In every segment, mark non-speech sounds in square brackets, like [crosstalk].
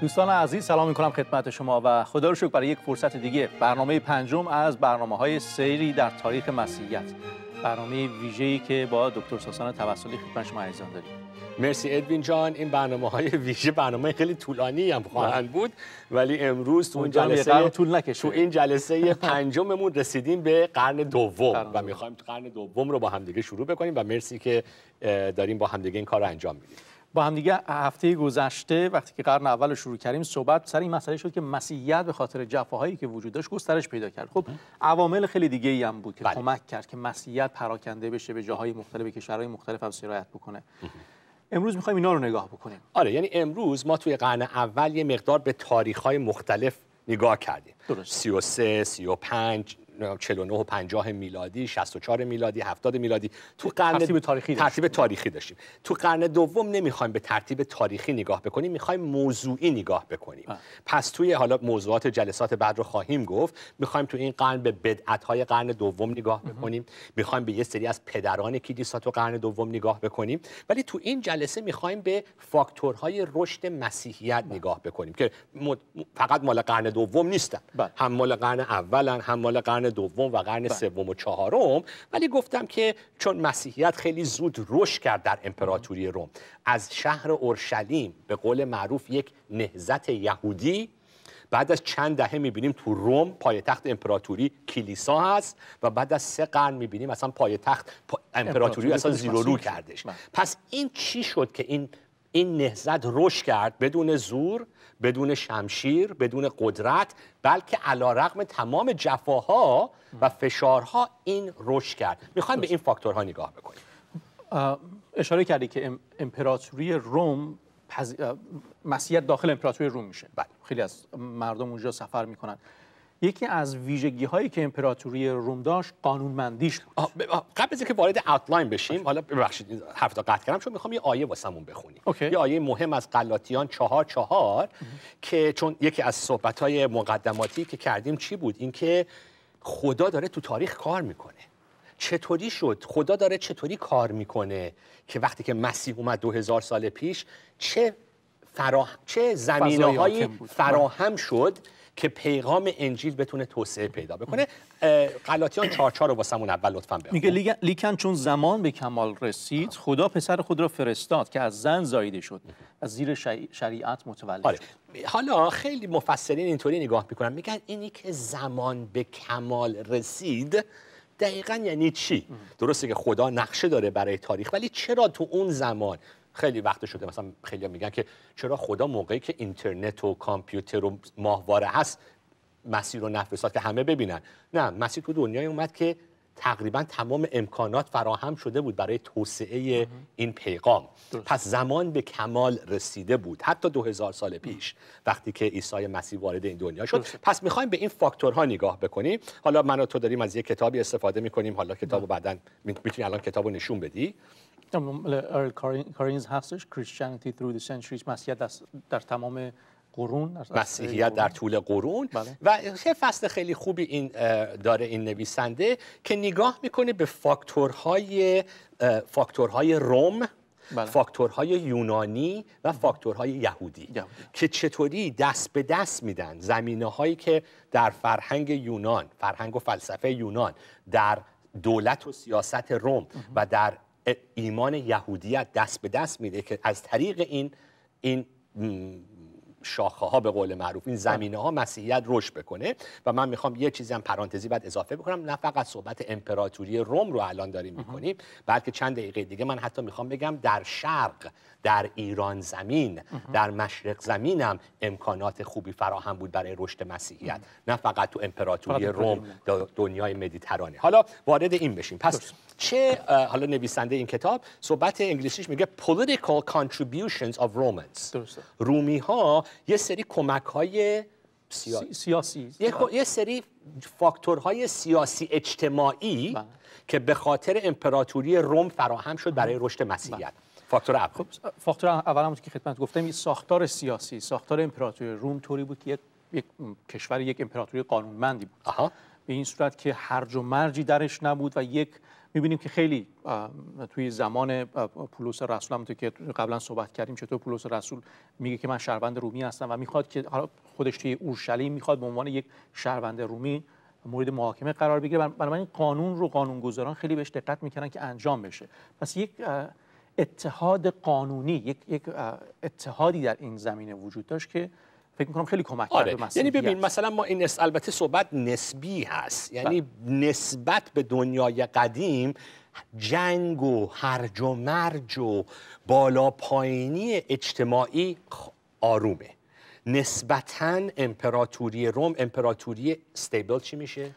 دوستان عزیز سلام می کنم خدمت شما و خدا رو شکر برای یک فرصت دیگه برنامه پنجم از برنامه های سیری در تاریخ مسیحیت برنامه ویژه‌ای که با دکتر ساسان توسلی خدمت شما عزیزان داریم مرسی ادوین جان این برنامه های ویژه برنامه خیلی طولانی هم خواهند بله. بود ولی امروز تو اون جلسه طول نکشه. تو این جلسه [laughs] پنجممون رسیدیم به قرن دوم و میخوایم قرن دوم رو با همدیگه شروع بکنیم و مرسی که داریم با همدیگه این کار رو انجام میدیم با دیگه هفته گذشته وقتی که قرن اول شروع کردیم صحبت سر این مسئله شد که مسیحیت به خاطر جفاهایی که وجود داشت گسترش پیدا کرد خب عوامل خیلی دیگه ای هم بود که بله. کمک کرد که مسیحیت پراکنده بشه به جاهای مختلف کشورهای مختلف هم سرایت بکنه امروز میخوایم اینا رو نگاه بکنیم آره یعنی امروز ما توی قرن اول یه مقدار به تاریخ‌های مختلف نگاه کردیم 33 35 49 و 50 میلادی 64 میلادی 70 میلادی تو قرن ترتیب تاریخی داشتیم. ترتیب تاریخی داشتیم تو قرن دوم نمیخوایم به ترتیب تاریخی نگاه بکنیم میخوایم موضوعی نگاه بکنیم پس توی حالا موضوعات جلسات بعد رو خواهیم گفت میخوایم تو این قرن به بدعت های قرن دوم نگاه بکنیم میخوایم به یه سری از پدران کلیسا تو قرن دوم نگاه بکنیم ولی تو این جلسه میخوایم به فاکتورهای رشد مسیحیت نگاه بکنیم که فقط مال قرن دوم نیستن بله. هم مال قرن اولن هم مال قرن قرن دوم و قرن بله. سوم و چهارم ولی گفتم که چون مسیحیت خیلی زود رشد کرد در امپراتوری روم از شهر اورشلیم به قول معروف یک نهزت یهودی بعد از چند دهه میبینیم تو روم پایتخت امپراتوری کلیسا هست و بعد از سه قرن میبینیم اصلا پایتخت امپراتوری, اصلا زیرو رو کردش بله. پس این چی شد که این این نهزت روش کرد بدون زور بدون شمشیر بدون قدرت بلکه علا رقم تمام جفاها و فشارها این روش کرد میخوایم به این فاکتورها نگاه بکنیم اشاره کردی که امپراتوری روم مسیحیت داخل امپراتوری روم میشه بله خیلی از مردم اونجا سفر میکنن یکی از ویژگی هایی که امپراتوری روم داشت قانونمندیش قبل از اینکه وارد اوتلاین بشیم حالا ببخشید هفت قطع کردم چون میخوام یه آیه واسمون بخونیم یه آیه مهم از غلاطیان چهار چهار که چون یکی از صحبت های مقدماتی که کردیم چی بود اینکه خدا داره تو تاریخ کار میکنه چطوری شد خدا داره چطوری کار میکنه که وقتی که مسیح اومد 2000 سال پیش چه فرا... چه فراهم شد که پیغام انجیل بتونه توسعه پیدا بکنه غلاطیان 4 رو واسمون اول لطفا بخون میگه لیکن چون زمان به کمال رسید خدا پسر خود را فرستاد که از زن زایده شد از زیر شریعت متولد آره. حالا خیلی مفسرین اینطوری نگاه میکنن میگن اینی که زمان به کمال رسید دقیقا یعنی چی؟ درسته که خدا نقشه داره برای تاریخ ولی چرا تو اون زمان خیلی وقت شده مثلا خیلی میگن که چرا خدا موقعی که اینترنت و کامپیوتر و ماهواره هست مسیر رو نفرستاد که همه ببینن نه مسیر تو دنیای اومد که تقریبا تمام امکانات فراهم شده بود برای توسعه این پیغام پس زمان به کمال رسیده بود حتی دو هزار سال پیش وقتی که عیسی مسیح وارد این دنیا شد پس میخوایم به این فاکتورها نگاه بکنیم حالا من و تو داریم از یک کتابی استفاده میکنیم حالا کتابو بله. بعدا میتونی الان کتابو نشون بدی ارل کارینز هستش مسیحیت در تمام قرون مسیحیت در طول قرون و یه فصل خیلی خوبی این داره این نویسنده که نگاه میکنه به فاکتورهای فاکتورهای روم فاکتورهای یونانی و فاکتورهای یهودی که چطوری دست به دست میدن زمینه هایی که در فرهنگ یونان فرهنگ و فلسفه یونان در دولت و سیاست روم و در ایمان یهودیت دست به دست میده که از طریق این این شاخه ها به قول معروف این زمینه ها مسیحیت رشد بکنه و من میخوام یه چیزی هم پرانتزی بعد اضافه بکنم نه فقط صحبت امپراتوری روم رو الان داریم میکنیم بلکه چند دقیقه دیگه من حتی میخوام بگم در شرق در ایران زمین در مشرق زمینم امکانات خوبی فراهم بود برای رشد مسیحیت نه فقط تو امپراتوری روم دنیای مدیترانه حالا وارد این بشیم پس چه حالا نویسنده این کتاب صحبت انگلیسیش میگه political contributions of Romans رومی ها یه سری کمک های سیاسی, یه, سری فاکتورهای سیاسی اجتماعی بله. که به خاطر امپراتوری روم فراهم شد برای بله. رشد مسیحیت بله. فاکتور اول خب فاکتور اول که خدمت گفتم این ساختار سیاسی ساختار امپراتوری روم طوری بود که یک, یک کشور یک امپراتوری قانونمندی بود به این صورت که هرج و مرجی درش نبود و یک میبینیم که خیلی توی زمان پولس رسول هم که قبلا صحبت کردیم چطور پولس رسول میگه که من شهروند رومی هستم و میخواد که خودش توی اورشلیم میخواد به عنوان یک شهروند رومی مورد محاکمه قرار بگیره بنابراین قانون رو قانونگذاران خیلی بهش دقت میکنن که انجام بشه پس یک اتحاد قانونی یک, یک اتحادی در این زمینه وجود داشت که فکر میکنم خیلی کمک آره. یعنی ببین مثلا ما این البته صحبت نسبی هست یعنی بله. نسبت به دنیای قدیم جنگ و هرج و مرج و بالا پایینی اجتماعی آرومه نسبتا امپراتوری روم امپراتوری استیبل چی میشه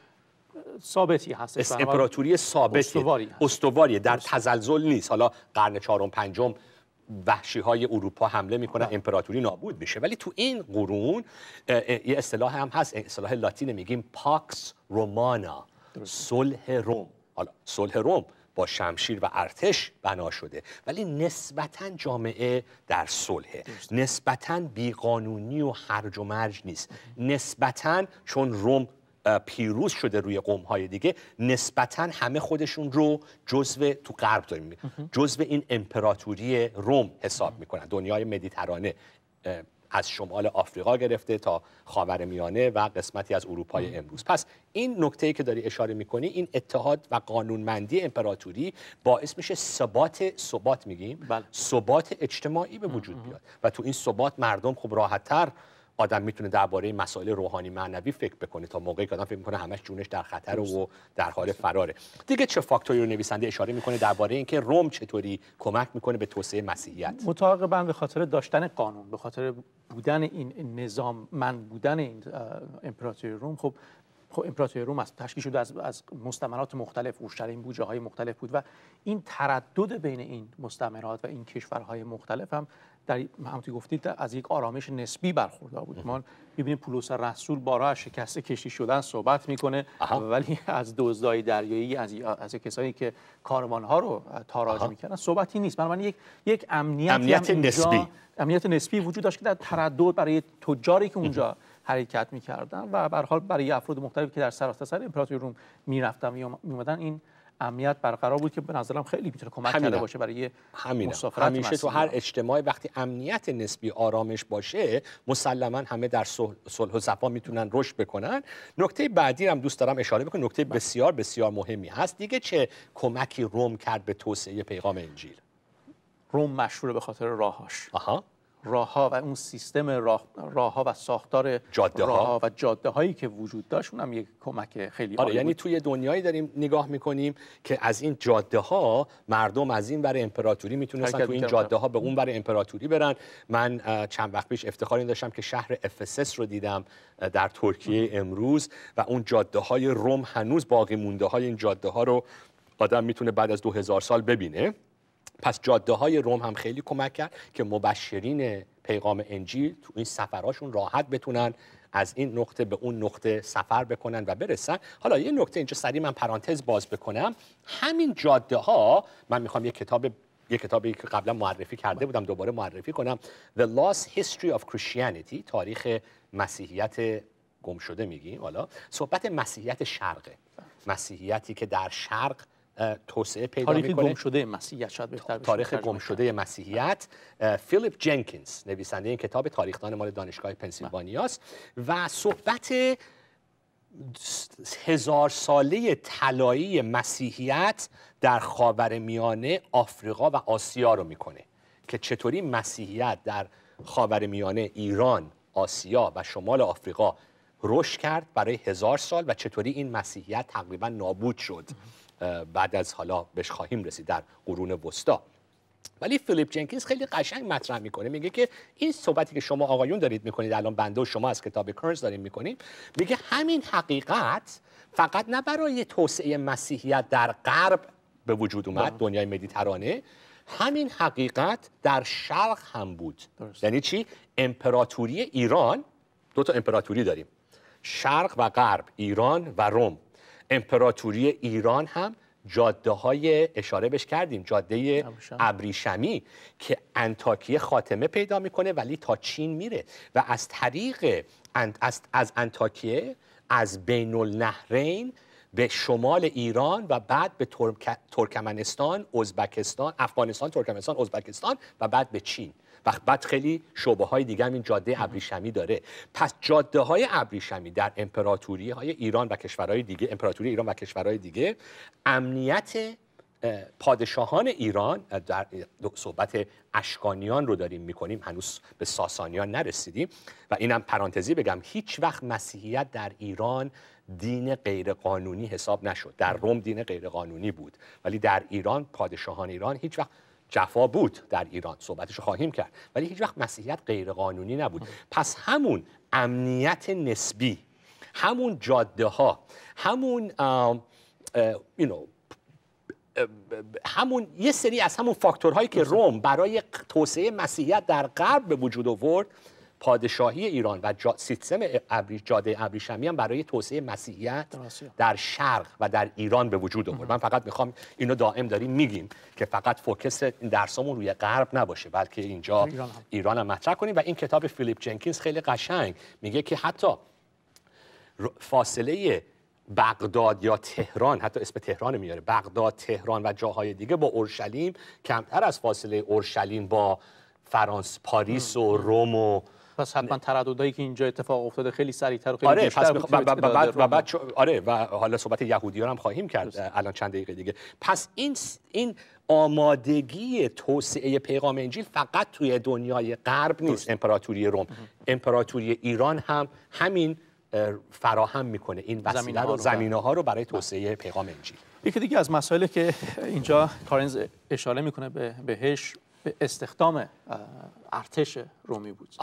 ثابتی هست امپراتوری ثابتی استواریه در تزلزل نیست حالا قرن چهارم پنجم وحشی های اروپا حمله میکنن امپراتوری نابود میشه ولی تو این قرون یه اصطلاح هم هست اصطلاح لاتین میگیم پاکس رومانا صلح روم حالا صلح روم با شمشیر و ارتش بنا شده ولی نسبتا جامعه در صلح نسبتا بیقانونی و هرج و مرج نیست نسبتا چون روم پیروز شده روی قوم های دیگه نسبتا همه خودشون رو جزو تو غرب داریم جزو این امپراتوری روم حساب میکنن دنیای مدیترانه از شمال آفریقا گرفته تا میانه و قسمتی از اروپای امروز پس این نکته که داری اشاره میکنی این اتحاد و قانونمندی امپراتوری باعث میشه ثبات ثبات میگیم بله. ثبات اجتماعی به وجود بیاد و تو این ثبات مردم خب راحتتر آدم میتونه درباره مسائل روحانی معنوی فکر بکنه تا موقعی که آدم فکر میکنه همش جونش در خطر و در حال فراره دیگه چه فاکتوری رو نویسنده اشاره میکنه درباره اینکه روم چطوری کمک میکنه به توسعه مسیحیت متعاقبا به خاطر داشتن قانون به خاطر بودن این نظام من بودن این امپراتوری روم خب خب امپراتوری روم از تشکیل شده از, از مستعمرات مختلف اورشلیم بود جاهای مختلف بود و این تردد بین این مستعمرات و این کشورهای مختلف هم در همونطور گفتید از یک آرامش نسبی برخوردار بود ما میبینیم پولس رسول بارا از شکست کشتی شدن صحبت میکنه ولی از دزدای دریایی از از کسایی که کاروانها رو تاراج میکنن میکردن صحبتی نیست من, یک یک امنیت, نسبی امنیت نسبی وجود داشت که در تردد برای تجاری که اونجا حرکت میکردن و به حال برای افراد مختلف که در سراسر سر امپراتوری روم میرفتن و میومدن این امنیت برقرار بود که به نظرم خیلی میتونه کمک همینا. کرده باشه برای همینا. مسافرت همیشه تو هر اجتماعی وقتی امنیت نسبی آرامش باشه مسلما همه در صلح و صفا میتونن رشد بکنن نکته بعدی هم دوست دارم اشاره بکنم نکته بله. بسیار بسیار مهمی هست دیگه چه کمکی روم کرد به توسعه پیغام انجیل روم مشهور به خاطر راهاش آها راه و اون سیستم راه, و ساختار جاده و جاده هایی که وجود داشت اونم یک کمک خیلی آره یعنی توی دنیایی داریم نگاه میکنیم که از این جاده ها مردم از این ور امپراتوری میتونستن تو این جاده ها به اون ور امپراتوری برن من چند وقت پیش افتخار این داشتم که شهر افسس رو دیدم در ترکیه امروز و اون جاده های روم هنوز باقی مونده های این جاده ها رو آدم میتونه بعد از 2000 سال ببینه پس جاده های روم هم خیلی کمک کرد که مبشرین پیغام انجیل تو این سفرهاشون راحت بتونن از این نقطه به اون نقطه سفر بکنن و برسن حالا یه نقطه اینجا سریع من پرانتز باز بکنم همین جاده ها من میخوام یه کتاب یه کتابی که قبلا معرفی کرده بودم دوباره معرفی کنم The Lost History of Christianity تاریخ مسیحیت گم شده میگیم حالا صحبت مسیحیت شرقه مسیحیتی که در شرق توسعه پیدا تاریخ گم شده مسیحیت تاریخ گم شده مسیحیت فیلیپ جنکینز نویسنده این کتاب تاریخدان مال دانشگاه است و صحبت هزار ساله طلایی مسیحیت در خاور میانه آفریقا و آسیا رو میکنه که چطوری مسیحیت در خاور میانه ایران آسیا و شمال آفریقا رشد کرد برای هزار سال و چطوری این مسیحیت تقریبا نابود شد بعد از حالا بهش خواهیم رسید در قرون وسطا ولی فیلیپ جنکینز خیلی قشنگ مطرح میکنه میگه که این صحبتی که شما آقایون دارید میکنید الان بنده و شما از کتاب کرنز داریم میکنیم میگه همین حقیقت فقط نه برای توسعه مسیحیت در غرب به وجود اومد بله. دنیای مدیترانه همین حقیقت در شرق هم بود درست. یعنی چی امپراتوری ایران دو تا امپراتوری داریم شرق و غرب ایران و روم امپراتوری ایران هم جاده های اشاره بش کردیم جاده ابریشمی که انتاکیه خاتمه پیدا میکنه ولی تا چین میره و از طریق از, از انتاکیه از بین النهرین به شمال ایران و بعد به ترک... ترکمنستان، ازبکستان، افغانستان، ترکمنستان، ازبکستان و بعد به چین وقت بعد خیلی شعبه های دیگه این جاده ابریشمی داره پس جاده های ابریشمی در امپراتوری های ایران و کشورهای دیگه امپراتوری ایران و کشورهای دیگه امنیت پادشاهان ایران در صحبت اشکانیان رو داریم میکنیم هنوز به ساسانیان نرسیدیم و اینم پرانتزی بگم هیچ وقت مسیحیت در ایران دین غیرقانونی حساب نشد در روم دین غیرقانونی بود ولی در ایران پادشاهان ایران هیچ وقت جفا بود در ایران صحبتش خواهیم کرد ولی هیچ وقت مسیحیت قانونی نبود آره. پس همون امنیت نسبی همون جاده ها همون همون یه سری از همون فاکتورهایی که روم برای توسعه مسیحیت در غرب به وجود آورد پادشاهی ایران و جا سیستم جاده ابریشمی هم برای توسعه مسیحیت در شرق و در ایران به وجود آورد من فقط میخوام اینو دائم داریم میگیم که فقط فوکس درسامون روی غرب نباشه بلکه اینجا ایران مطرح کنیم و این کتاب فیلیپ جنکینز خیلی قشنگ میگه که حتی فاصله بغداد یا تهران حتی اسم تهران میاره بغداد تهران و جاهای دیگه با اورشلیم کمتر از فاصله اورشلیم با فرانس پاریس و روم و پس حتما ترددایی که اینجا اتفاق افتاده خیلی سریعتر و خیلی آره پس بعد و بعد آره و حالا صحبت یهودیان هم خواهیم کرد الان چند دقیقه دیگه پس این این آمادگی توسعه پیغام انجیل فقط توی دنیای غرب نیست امپراتوری روم امپراتوری ایران هم همین فراهم میکنه این وسیله رو بله. ها رو برای بله. توسعه پیغام انجیل یکی دیگه از مسائلی که اینجا کارنز اشاره میکنه به بهش به استخدام ارتش رومی بود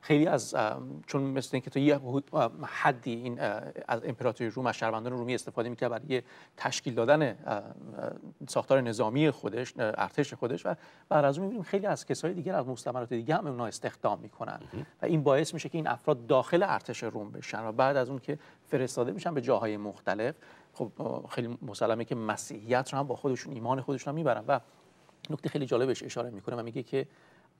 خیلی از چون مثل اینکه تو یه حدی این از امپراتوری روم از شهروندان رومی استفاده میکرد برای تشکیل دادن ساختار نظامی خودش ارتش خودش و بعد از اون میبینیم خیلی از کسای دیگر از مستعمرات دیگه هم اونا استخدام میکنن و این باعث میشه که این افراد داخل ارتش روم بشن و بعد از اون که فرستاده میشن به جاهای مختلف خب خیلی مسلمه که مسیحیت رو هم با خودشون ایمان خودشون میبرن و نکته خیلی جالبش اشاره میکنه و میگه که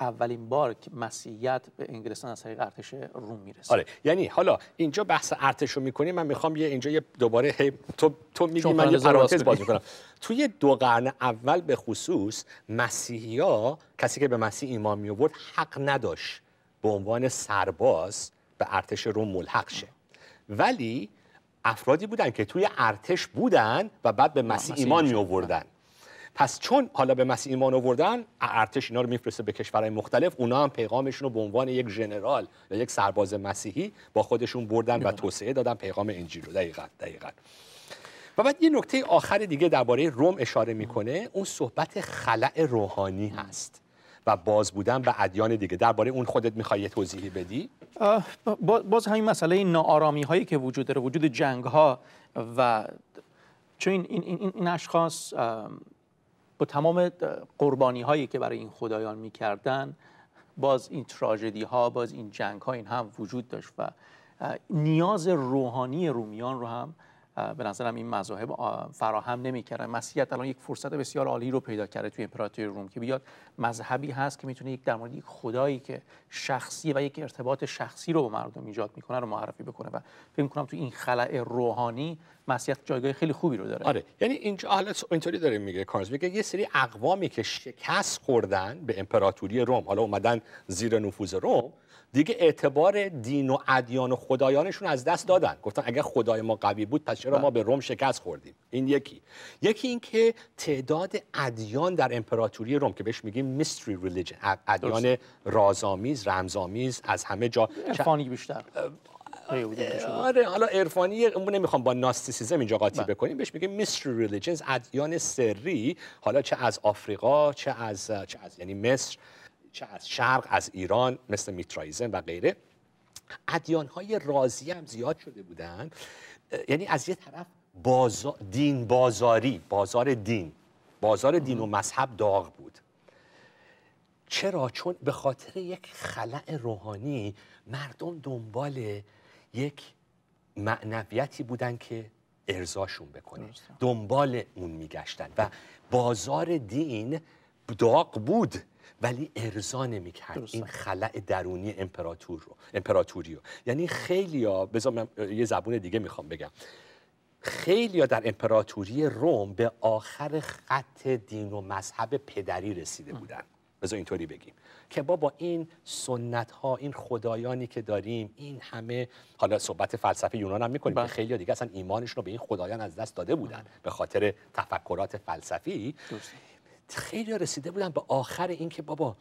اولین بار که مسیحیت به انگلستان از طریق ارتش روم میرسه آره یعنی حالا اینجا بحث ارتش رو میکنیم من میخوام یه اینجا یه دوباره تو تو میگی من یه پرانتز باز میکنم توی دو قرن اول به خصوص مسیحیا کسی که به مسیح ایمان می آورد حق نداشت به عنوان سرباز به ارتش روم ملحق شه ولی افرادی بودن که توی ارتش بودن و بعد به مسیح ایمان می آوردن پس چون حالا به مسیح ایمان آوردن ارتش اینا رو میفرسته به کشورهای مختلف اونا هم پیغامشون رو به عنوان یک جنرال یا یک سرباز مسیحی با خودشون بردن و توسعه دادن پیغام انجیل رو دقیقا، دقیقا و بعد یه نکته آخر دیگه درباره روم اشاره میکنه اون صحبت خلع روحانی هست و باز بودن به ادیان دیگه درباره اون خودت میخوای توضیحی بدی باز همین مسئله ناآرامی هایی که وجود داره وجود جنگ ها و چون این این اشخاص با تمام قربانی هایی که برای این خدایان میکردن باز این تراژدی ها باز این جنگ ها این هم وجود داشت و نیاز روحانی رومیان رو هم به نظرم این مذاهب فراهم نمیکردن مسیحیت الان یک فرصت بسیار عالی رو پیدا کرده توی امپراتوری روم که بیاد مذهبی هست که میتونه یک در مورد یک خدایی که شخصی و یک ارتباط شخصی رو با مردم ایجاد میکنه رو معرفی بکنه و فکر میکنم تو این خلع روحانی مسیح جایگاه خیلی خوبی رو داره آره یعنی اینجا حالا اینطوری داره میگه کارز میگه یه سری اقوامی که شکست خوردن به امپراتوری روم حالا اومدن زیر نفوذ روم دیگه اعتبار دین و ادیان و خدایانشون از دست دادن گفتن اگر خدای ما قوی بود پس چرا بله. ما به روم شکست خوردیم این یکی یکی این که تعداد ادیان در امپراتوری روم که بهش میگیم میستری ریلیجن ادیان رازآمیز رمزآمیز از همه جا بیشتر آره،, آره حالا عرفانی نمیخوام با ناستیسیزم اینجا قاطی بله. بکنیم بهش میگه میستری ریلیجنز ادیان سری حالا چه از آفریقا چه از چه از یعنی مصر چه از شرق از ایران مثل میترایزم و غیره ادیان های رازی هم زیاد شده بودن یعنی از یه طرف دین بازاری بازار دین بازار دین و مذهب داغ بود چرا چون به خاطر یک خلع روحانی مردم دنبال یک معنویتی بودن که ارزاشون بکنه دنبال اون میگشتن و بازار دین داغ بود ولی نمی کرد این خلع درونی امپراتور رو امپراتوری رو یعنی خیلی ها یه زبون دیگه میخوام بگم خیلی ها در امپراتوری روم به آخر خط دین و مذهب پدری رسیده بودن بذار اینطوری بگیم که بابا این سنت ها این خدایانی که داریم این همه حالا صحبت فلسفه یونان هم میکنیم بله. خیلی دیگه اصلا ایمانشون رو به این خدایان از دست داده بودن بله. به خاطر تفکرات فلسفی دوست. خیلی رسیده بودن به آخر این که بابا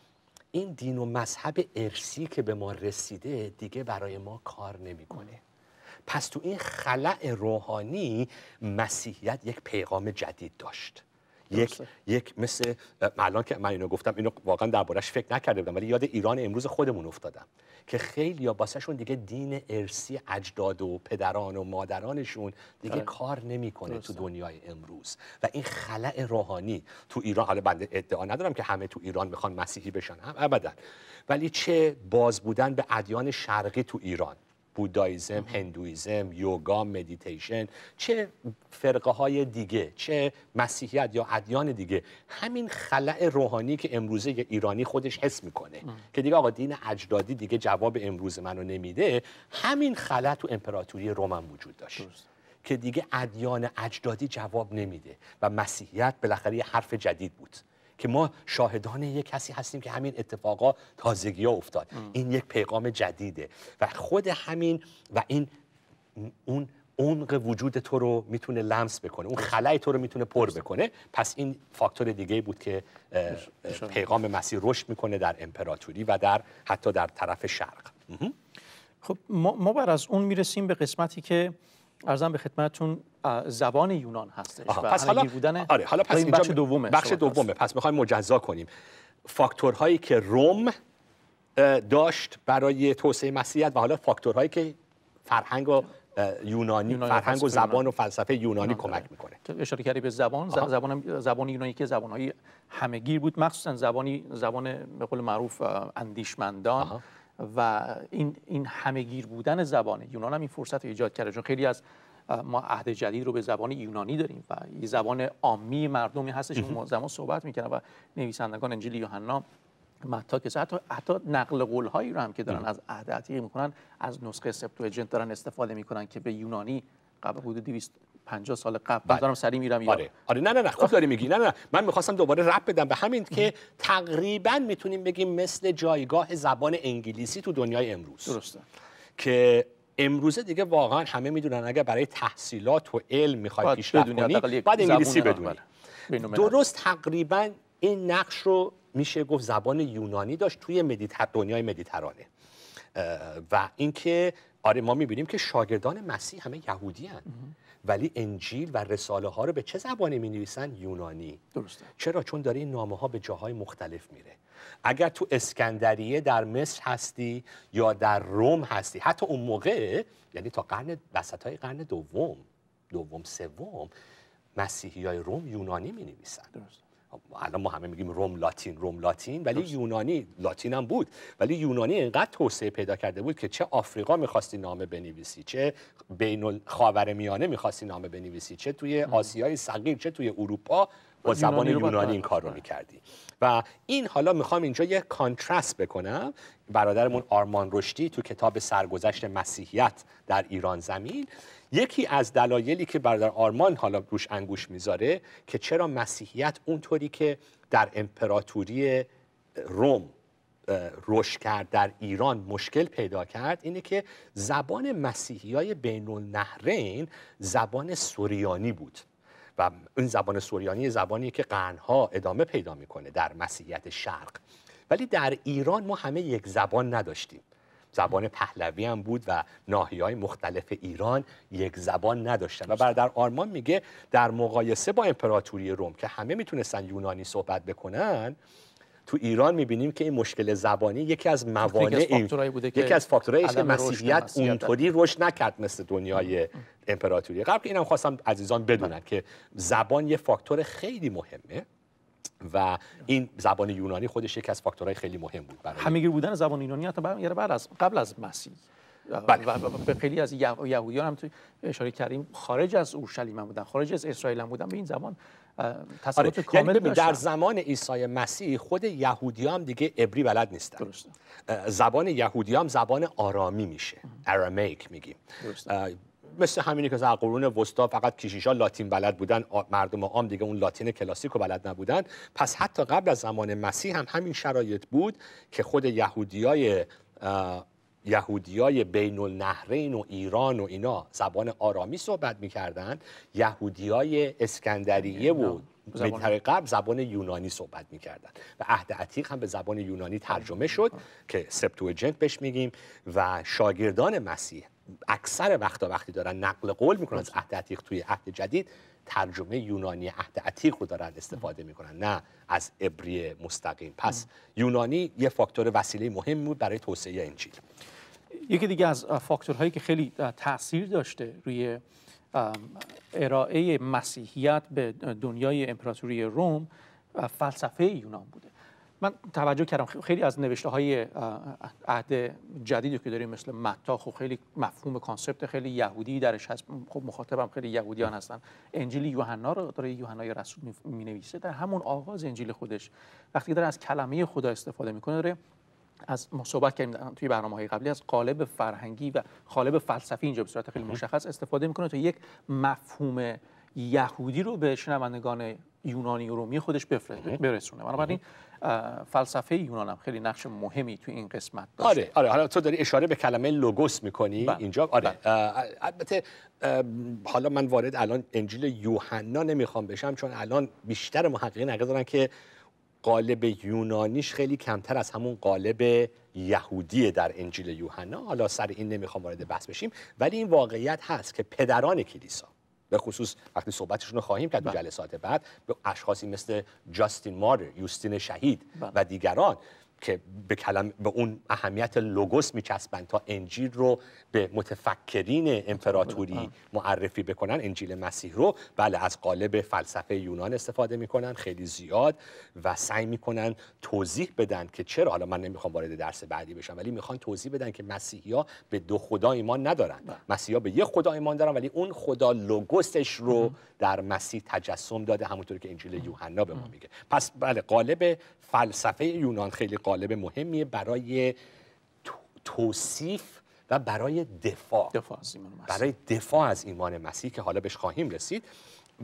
این دین و مذهب ارسی که به ما رسیده دیگه برای ما کار نمیکنه پس تو این خلع روحانی مسیحیت یک پیغام جدید داشت یک یک مثل الان که من اینو گفتم اینو واقعا دربارش فکر نکرده بودم ولی یاد ایران امروز خودمون افتادم که خیلی یا باسهشون دیگه دین ارسی اجداد و پدران و مادرانشون دیگه آره. کار نمیکنه تو دنیای امروز و این خلع روحانی تو ایران حالا بنده ادعا ندارم که همه تو ایران میخوان مسیحی بشن هم ابدا ولی چه باز بودن به ادیان شرقی تو ایران بودایزم، هندویزم، یوگا، مدیتیشن چه فرقه های دیگه چه مسیحیت یا ادیان دیگه همین خلع روحانی که امروزه ایرانی خودش حس میکنه که دیگه آقا دین اجدادی دیگه جواب امروز منو نمیده همین خلع تو امپراتوری روم هم وجود داشت که دیگه ادیان اجدادی جواب نمیده و مسیحیت بالاخره یه حرف جدید بود که ما شاهدان یک کسی هستیم که همین اتفاقا تازگی ها افتاد این یک پیغام جدیده و خود همین و این اون عمق وجود تو رو میتونه لمس بکنه اون خلای تو رو میتونه پر بکنه پس این فاکتور دیگه بود که پیغام مسیح رشد میکنه در امپراتوری و در حتی در طرف شرق خب ما, ما بر از اون میرسیم به قسمتی که ارزم به خدمتتون زبان یونان هستش آها. پس حالا بودن آره حالا پس اینجا بخش دومه بخش دومه پس میخوایم مجزا کنیم فاکتورهایی که روم داشت برای توسعه مسیحیت و حالا فاکتورهایی که فرهنگ و یونانی, فرهنگ و زبان و فلسفه یونانی کمک آره. میکنه اشاره کردی به زبان زبان زبان یونانی که زبانهای همهگیر بود مخصوصا زبانی زبان به قول معروف اندیشمندان و این این همهگیر بودن زبان یونان هم این فرصت رو ایجاد کرده چون خیلی از ما عهد جدید رو به زبان یونانی داریم و یه زبان عامی مردمی هستش اون زمان صحبت میکنن و نویسندگان انجیل یوحنا متا که حتی حتی نقل قول هایی رو هم که دارن از عهد عتیق میکنن از نسخه سپتوجنت دارن استفاده میکنن که به یونانی قبل حدود 200 50 سال قبل دارم بله. سری میرم یا آره آره نه نه نه خوب داری میگی نه نه من میخواستم دوباره رپ بدم به همین که تقریبا میتونیم بگیم مثل جایگاه زبان انگلیسی تو دنیای امروز درسته که امروزه دیگه واقعا همه میدونن اگر برای تحصیلات و علم میخوای پیش کنی بعد انگلیسی بدونی درست تقریبا این نقش رو میشه گفت زبان یونانی داشت توی مدیتر دنیای مدیترانه و اینکه آره ما میبینیم که شاگردان مسیح همه یهودی ولی انجیل و رساله ها رو به چه زبانی می نویسن یونانی درسته چرا چون داره این نامه ها به جاهای مختلف میره اگر تو اسکندریه در مصر هستی یا در روم هستی حتی اون موقع یعنی تا قرن وسط های قرن دوم دوم سوم مسیحی های روم یونانی می نویسن درسته الان ما همه میگیم روم لاتین روم لاتین ولی یونانی لاتین هم بود ولی یونانی انقدر توسعه پیدا کرده بود که چه آفریقا میخواستی نامه بنویسی چه بین خاور میانه میخواستی نامه بنویسی چه توی آسیای صغیر چه توی اروپا با زبان یونانی, این کار رو آره. میکردی و این حالا میخوام اینجا یه کانترست بکنم برادرمون آرمان رشدی تو کتاب سرگذشت مسیحیت در ایران زمین یکی از دلایلی که برادر آرمان حالا روش انگوش میذاره که چرا مسیحیت اونطوری که در امپراتوری روم رشد کرد در ایران مشکل پیدا کرد اینه که زبان مسیحی های بین النهرین زبان سوریانی بود و این زبان سوریانی زبانی که قرنها ادامه پیدا میکنه در مسیحیت شرق ولی در ایران ما همه یک زبان نداشتیم زبان پهلوی هم بود و ناهی های مختلف ایران یک زبان نداشتن و برادر آرمان میگه در مقایسه با امپراتوری روم که همه میتونستن یونانی صحبت بکنن تو ایران میبینیم که این مشکل زبانی یکی از موانع یکی از فاکتورهایی که مسیحیت اونطوری رشد نکرد مثل دنیای امپراتوری قبل که اینم خواستم عزیزان بدونن که زبان یه فاکتور خیلی مهمه و این زبان یونانی خودش یکی از فاکتورهای خیلی مهم بود برای همگیر بودن زبان یونانی حتی یعنی بعد از قبل از مسیح به خیلی از یهودیان هم توی اشاره کردیم خارج از اورشلیم بودن خارج از اسرائیل هم بودن به این زمان آره. تصورات یعنی کامل یعنی در زمان عیسی مسیح خود یهودی هم دیگه عبری بلد نیستن زبان یهودیان زبان آرامی میشه ارامیک میگیم مثل همینی که از قرون وسطا فقط کشیشا لاتین بلد بودن مردم عام دیگه اون لاتین کلاسیک بلد نبودن پس حتی قبل از زمان مسیح هم همین شرایط بود که خود یهودیای یهودیای بین النهرین و ایران و اینا زبان آرامی صحبت میکردن یهودیای اسکندریه و به قبل زبان یونانی صحبت میکردن و عهد عتیق هم به زبان یونانی ترجمه شد که سپتوجنت بهش میگیم و شاگردان مسیح اکثر وقتا وقتی دارن نقل قول میکنن از عهد عتیق توی عهد جدید ترجمه یونانی عهد عتیق رو دارن استفاده میکنن نه از عبری مستقیم پس یونانی یه فاکتور وسیله مهم بود برای توسعه انجیل یکی دیگه از فاکتورهایی که خیلی تاثیر داشته روی ارائه مسیحیت به دنیای امپراتوری روم فلسفه یونان بوده من توجه کردم خیلی از نوشته های عهد جدیدی که داریم مثل متا خب خیلی مفهوم کانسپت خیلی یهودی درش هست خب مخاطبم خیلی یهودیان هستن انجیل یوحنا رو داره یوحنای رسول می نویسه در همون آغاز انجیل خودش وقتی داره از کلمه خدا استفاده میکنه داره از ما صحبت کردیم توی برنامه های قبلی از قالب فرهنگی و قالب فلسفی اینجا به صورت خیلی مشخص استفاده میکنه تا یک مفهوم یهودی رو به شنوندگان یونانی رومی خودش برسونه بنابراین فلسفه یونان هم خیلی نقش مهمی تو این قسمت داشته آره آره حالا تو داری اشاره به کلمه لوگوس میکنی بله، اینجا آره بله. البته حالا من وارد الان انجیل یوحنا نمیخوام بشم چون الان بیشتر محققین عقیده دارن که قالب یونانیش خیلی کمتر از همون قالب یهودی در انجیل یوحنا حالا سر این نمیخوام وارد بحث بشیم ولی این واقعیت هست که پدران کلیسا به خصوص وقتی صحبتشون رو خواهیم کرد بله. جلسات بعد به اشخاصی مثل جاستین مارر یوستین شهید بله. و دیگران که به, کلم به اون اهمیت لوگوس میچسبند تا انجیل رو به متفکرین امپراتوری معرفی بکنن انجیل مسیح رو بله از قالب فلسفه یونان استفاده میکنن خیلی زیاد و سعی میکنن توضیح بدن که چرا حالا من نمیخوام وارد درس بعدی بشم ولی میخوان توضیح بدن که مسیحی ها به دو خدا ایمان ندارن بله. مسیحی به یک خدا ایمان دارن ولی اون خدا لوگوسش رو در مسیح تجسم داده همونطور که انجیل یوحنا به ما میگه پس بله قالب فلسفه یونان خیلی قالب مهمیه برای توصیف و برای دفاع, دفاع از ایمان مسیح. برای دفاع از ایمان مسیح که حالا بهش خواهیم رسید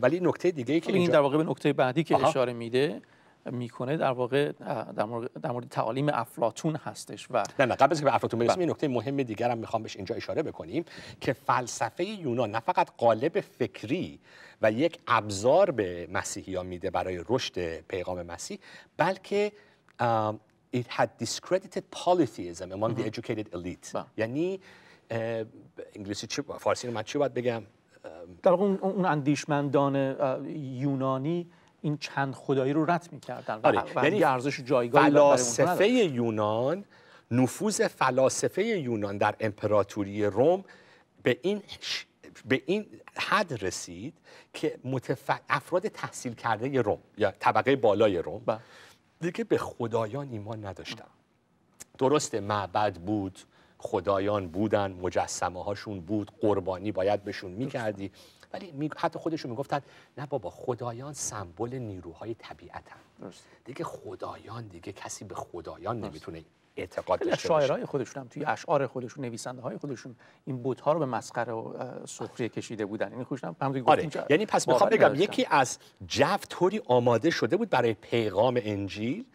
ولی نکته دیگه ای که این در واقع به نکته بعدی که اشاره میده میکنه در واقع در مورد, در تعالیم افلاطون هستش و نه نه قبل از که به افلاطون برسیم این بله. نکته مهم دیگر هم میخوام بهش اینجا اشاره بکنیم که فلسفه یونان نه فقط قالب فکری و یک ابزار به مسیحیان میده برای رشد پیغام مسیح بلکه it had discredited polytheism among mm -hmm. the mm-hmm. educated elite یعنی انگلیسی چی فارسی من چی باید بگم در اون اون اندیشمندان یونانی این چند خدایی رو رد می‌کردن و آره. یعنی ارزش جایگاه فلاسفه یونان نفوذ فلاسفه یونان در امپراتوری روم به این به این حد رسید که متف... افراد تحصیل کرده ی روم یا طبقه بالای روم با. دیگه به خدایان ایمان نداشتم درسته معبد بود خدایان بودن مجسمه هاشون بود قربانی باید بهشون میکردی ولی حتی خودشون میگفتن نه بابا خدایان سمبل نیروهای طبیعتن دیگه خدایان دیگه کسی به خدایان نمیتونه اعتقاد داشته شاعرای خودشون هم توی اشعار خودشون نویسنده های خودشون این بوت رو به مسخره و سخری کشیده بودن یعنی خوشم هم آره. یعنی پس میخوام بگم یکی از جو آماده شده بود برای پیغام انجیل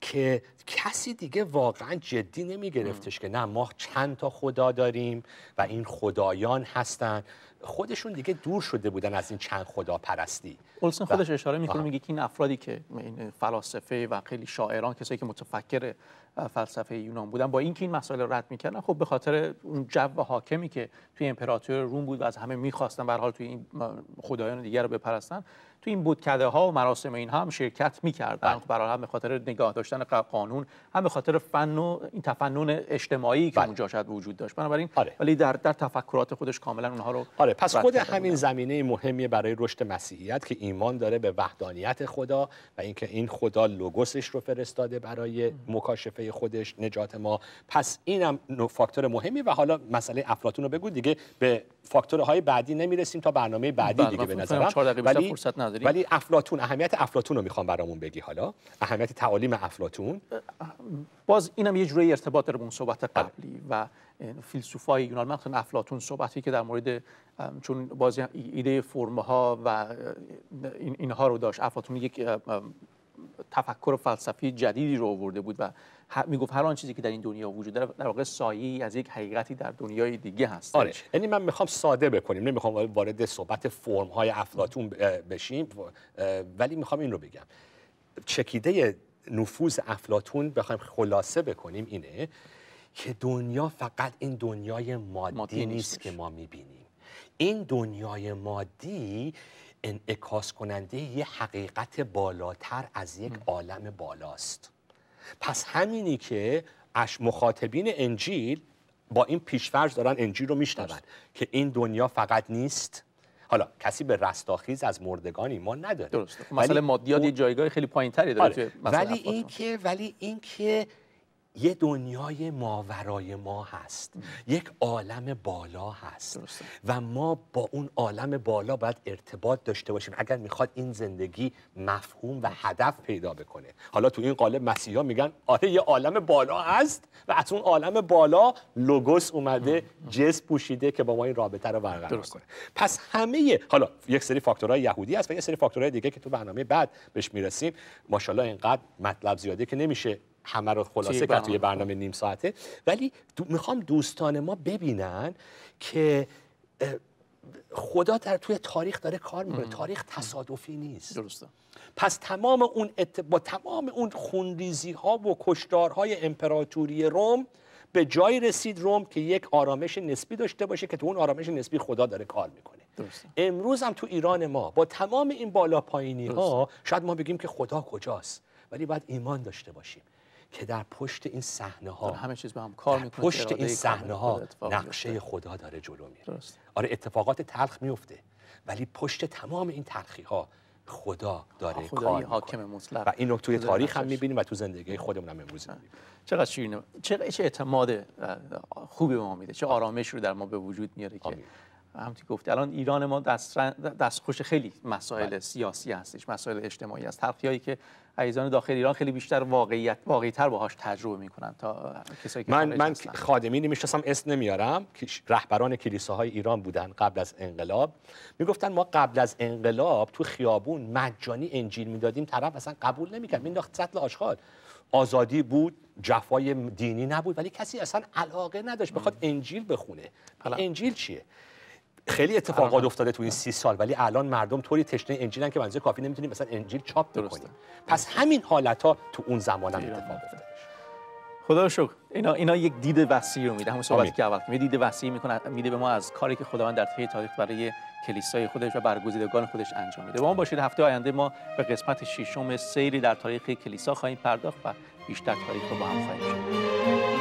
که کسی دیگه واقعا جدی نمی گرفتش که نه ما چند تا خدا داریم و این خدایان هستن خودشون دیگه دور شده بودن از این چند خدا پرستی اولسن خودش اشاره میکنه میگه که این افرادی که این فلاسفه و خیلی شاعران کسایی که متفکر فلسفه یونان بودن با اینکه این مسائل رد میکردن خب به خاطر اون جو حاکمی که توی امپراتوری روم بود و از همه میخواستن به حال توی این خدایان دیگر رو بپرستن تو این بودکده ها و مراسم این هم شرکت میکردن برای بله. خب هم به خاطر نگاه داشتن قانون هم به خاطر فن و این تفنن اجتماعی که بله. اونجا شاید وجود داشت بنابراین آره. ولی در در تفکرات خودش کاملا اونها رو آره پس خود همین زمینه مهمی برای رشد مسیحیت که ایمان داره به وحدانیت خدا و اینکه این خدا لوگوسش رو فرستاده برای مکاشفه خودش نجات ما پس اینم فاکتور مهمی و حالا مسئله افلاطون رو بگو دیگه به فاکتورهای بعدی نمیرسیم تا برنامه بعدی بله، دیگه به نظرم ولی فرصت نداریم ولی افلاطون اهمیت افلاتون رو میخوام برامون بگی حالا اهمیت تعالیم افلاطون باز اینم یه جوری ارتباط داره به اون صحبت بله. قبلی و فیلسوفای یونان افلاتون افلاطون صحبتی که در مورد چون بازی ایده فرم ها و اینها رو داشت افلاطون یک تفکر فلسفی جدیدی رو آورده بود و میگفت هر آن چیزی که در این دنیا وجود داره در واقع سایه از یک حقیقتی در دنیای دیگه هست آره یعنی من میخوام ساده بکنیم نمیخوام وارد صحبت فرم های افلاطون بشیم ولی میخوام این رو بگم چکیده نفوذ افلاطون بخوایم خلاصه بکنیم اینه که دنیا فقط این دنیای مادی, مادی نیست که ما میبینیم این دنیای مادی انعکاس کننده یه حقیقت بالاتر از یک عالم بالاست پس همینی که اش مخاطبین انجیل با این پیشفرض دارن انجیل رو میشنوند که این دنیا فقط نیست حالا کسی به رستاخیز از مردگان ایمان نداره درست مادیات یه جایگاه خیلی پایینتری داره آره. ولی که ولی اینکه یه دنیای ماورای ما هست یک عالم بالا هست و ما با اون عالم بالا باید ارتباط داشته باشیم اگر میخواد این زندگی مفهوم و هدف پیدا بکنه حالا تو این قالب مسیحا میگن آره یه عالم بالا هست و از اون عالم بالا لوگوس اومده جس پوشیده که با ما این رابطه رو برقرار کنه پس همه حالا یک سری فاکتورهای یهودی هست و یه سری فاکتورهای دیگه که تو برنامه بعد بهش میرسیم ماشاءالله اینقدر مطلب زیاده که نمیشه همه رو خلاصه کرد توی برنامه نیم ساعته ولی میخوام دوستان ما ببینن که خدا در توی تاریخ داره کار میکنه تاریخ تصادفی نیست درسته پس تمام اون با تمام اون خونریزی ها و کشدارهای امپراتوری روم به جای رسید روم که یک آرامش نسبی داشته باشه که تو اون آرامش نسبی خدا داره کار میکنه درسته. امروز هم تو ایران ما با تمام این بالا پایینی ها شاید ما بگیم که خدا کجاست ولی باید ایمان داشته باشیم که در پشت این صحنه ها همه چیز به هم کار میکنه پشت این صحنه ها نقشه خدا داره جلو میره درست. آره اتفاقات تلخ میفته ولی پشت تمام این تلخی ها خدا داره کار حاکم مطلق و اینو توی تاریخ هم میبینیم و تو زندگی خودمون هم امروز میبینیم چقدر شیرینه چقدر چه اعتماد خوبی به ما میده چه آرامش رو در ما به وجود میاره که همتی گفت الان ایران ما دست دستخوش خیلی مسائل بله. سیاسی هستش مسائل اجتماعی هست هایی که عزیزان داخل ایران خیلی بیشتر واقعیت واقعیتر باهاش تجربه میکنن تا کسایی که من من خادمی خادمینی اسم نمیارم که رهبران کلیساهای ایران بودن قبل از انقلاب میگفتن ما قبل از انقلاب تو خیابون مجانی انجیل میدادیم طرف اصلا قبول نمیکرد مینداخت سطل آشغال آزادی بود جفای دینی نبود ولی کسی اصلا علاقه نداشت بخواد انجیل بخونه انجیل چیه خیلی اتفاقات آره. افتاده تو این سی سال ولی الان مردم طوری تشنه انجیلن که منزه کافی نمیتونیم مثلا انجیل چاپ بکنیم پس همین حالت ها تو اون زمان هم اتفاق افتاده خدا شکر اینا اینا یک دید وسیع رو میده همون صحبت که اول میده دید وسیع میکنه میده به ما از کاری که خداوند در طی تاریخ برای کلیسای خودش و برگزیدگان خودش انجام میده با ما باشید هفته آینده ما به قسمت ششم سیری در تاریخ کلیسا خواهیم پرداخت و بیشتر تاریخ رو با هم خواهیم شد